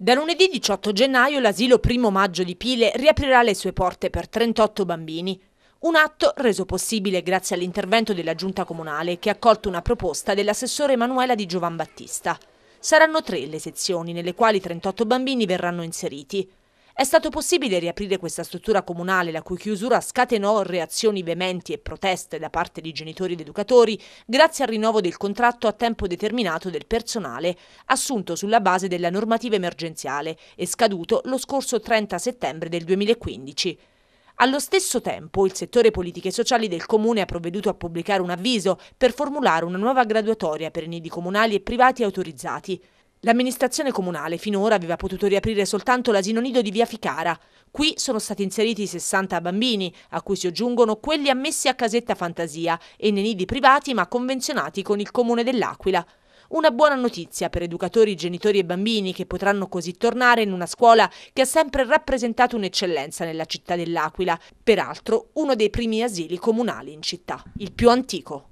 Da lunedì 18 gennaio l'asilo primo maggio di Pile riaprirà le sue porte per 38 bambini. Un atto reso possibile grazie all'intervento della giunta comunale che ha accolto una proposta dell'assessore Emanuela di Giovan Battista. Saranno tre le sezioni nelle quali 38 bambini verranno inseriti. È stato possibile riaprire questa struttura comunale, la cui chiusura scatenò reazioni veementi e proteste da parte di genitori ed educatori, grazie al rinnovo del contratto a tempo determinato del personale, assunto sulla base della normativa emergenziale e scaduto lo scorso 30 settembre del 2015. Allo stesso tempo il settore politiche sociali del Comune ha provveduto a pubblicare un avviso per formulare una nuova graduatoria per i nidi comunali e privati autorizzati. L'amministrazione comunale finora aveva potuto riaprire soltanto l'asino nido di via Ficara. Qui sono stati inseriti 60 bambini, a cui si aggiungono quelli ammessi a casetta fantasia e nei nidi privati ma convenzionati con il comune dell'Aquila. Una buona notizia per educatori, genitori e bambini che potranno così tornare in una scuola che ha sempre rappresentato un'eccellenza nella città dell'Aquila, peraltro uno dei primi asili comunali in città, il più antico.